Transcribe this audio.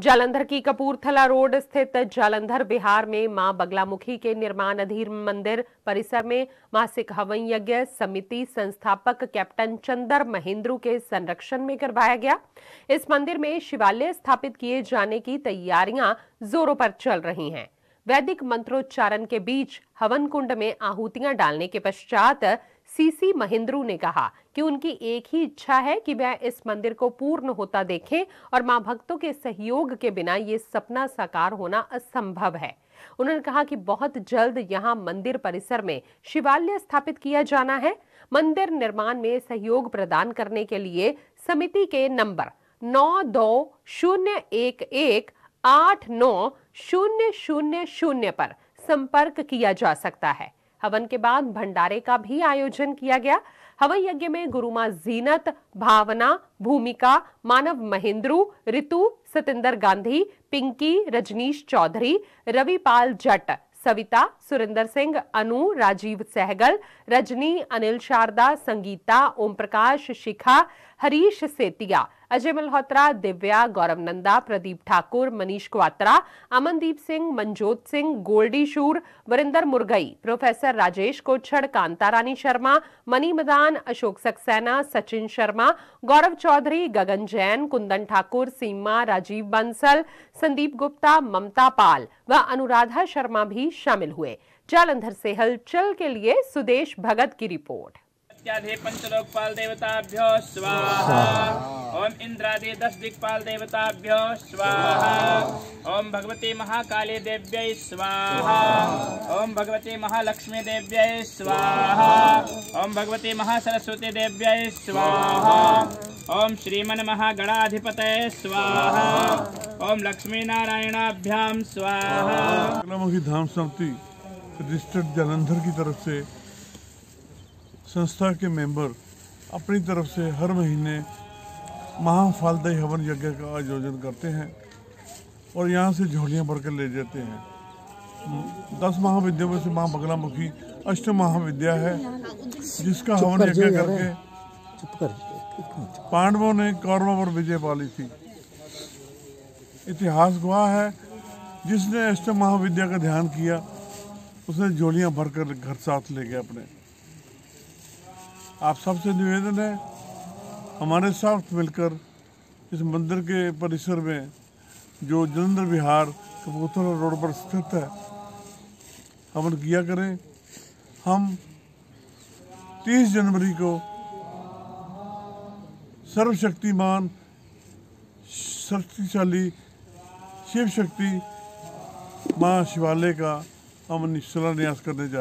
जालंधर की कपूरथला रोड स्थित जालंधर बिहार में मां बगलामुखी के निर्माण अधीर मंदिर परिसर में मासिक हवन यज्ञ समिति संस्थापक कैप्टन चंदर महेंद्रू के संरक्षण में करवाया गया इस मंदिर में शिवालय स्थापित किए जाने की तैयारियां जोरों पर चल रही हैं वैदिक मंत्रोच्चारण के बीच हवन कुंड में आहूतियां डालने के पश्चात सीसी महेंद्रू ने कहा कि उनकी एक ही इच्छा है कि वह इस मंदिर को पूर्ण होता देखें और मां भक्तों के सहयोग के बिना ये सपना साकार होना असंभव है उन्होंने कहा कि बहुत जल्द यहां मंदिर परिसर में शिवालय स्थापित किया जाना है मंदिर निर्माण में सहयोग प्रदान करने के लिए समिति के नंबर नौ दो शून्य एक एक आठ नौ शून्य शून्य शून्य पर संपर्क किया जा सकता है हवन के बाद भंडारे का भी आयोजन किया गया हवन यज्ञ में गुरुमा जीनत भावना भूमिका मानव महेंद्रू ऋतु सतेंद्र गांधी पिंकी रजनीश चौधरी रविपाल जट सविता सुरेंद्र सिंह अनु राजीव सहगल रजनी अनिल शारदा संगीता ओम प्रकाश शिखा हरीश सेतिया अजय मल्होत्रा दिव्या गौरव नंदा प्रदीप ठाकुर मनीष क्वात्रा अमनदीप सिंह मनजोत सिंह गोल्डी शूर वरिंदर मुरगई प्रोफेसर राजेश कोच्छड़ कांता रानी शर्मा मनी मदान अशोक सक्सेना सचिन शर्मा गौरव चौधरी गगन जैन कुंदन ठाकुर सीमा राजीव बंसल संदीप गुप्ता ममता पाल व अनुराधा शर्मा भी शामिल हुए जालंधर से हलचल के लिए सुदेश भगत की रिपोर्ट इत्यादि पंचलोकपाल देवताभ्यो स्वाहा ओम इंद्रादि दस दिक्पाल देवताभ्यो स्वाहा ओम भगवती महाकाली देव्य स्वाहा ओम भगवती महालक्ष्मी देव्य स्वाहा ओम भगवती महासरस्वती देव्य स्वाहा ओम श्रीमन महागणाधिपत स्वाहा ओम लक्ष्मी नारायणाभ्याम स्वाहा धाम समिति रजिस्टर्ड जालंधर की तरफ से संस्था के मेंबर अपनी तरफ से हर महीने महाफालदाई हवन यज्ञ का आयोजन करते हैं और यहाँ से झोलियाँ भर कर ले जाते हैं दस महाविद्या में से माँ बगलामुखी अष्ट महाविद्या है जिसका हवन यज्ञ करके पांडवों ने कौरवों पर विजय पाली थी इतिहास गवाह है जिसने अष्ट महाविद्या का ध्यान किया उसने भर भरकर घर साथ ले गया अपने आप सबसे निवेदन है हमारे साथ मिलकर इस मंदिर के परिसर में जो जलंधर विहार कपूरथला रोड पर स्थित है हमन किया करें हम 30 जनवरी को सर्वशक्तिमान शक्तिशाली शिव शक्ति माँ शिवालय का हम शिलान्यास करने जा रहे हैं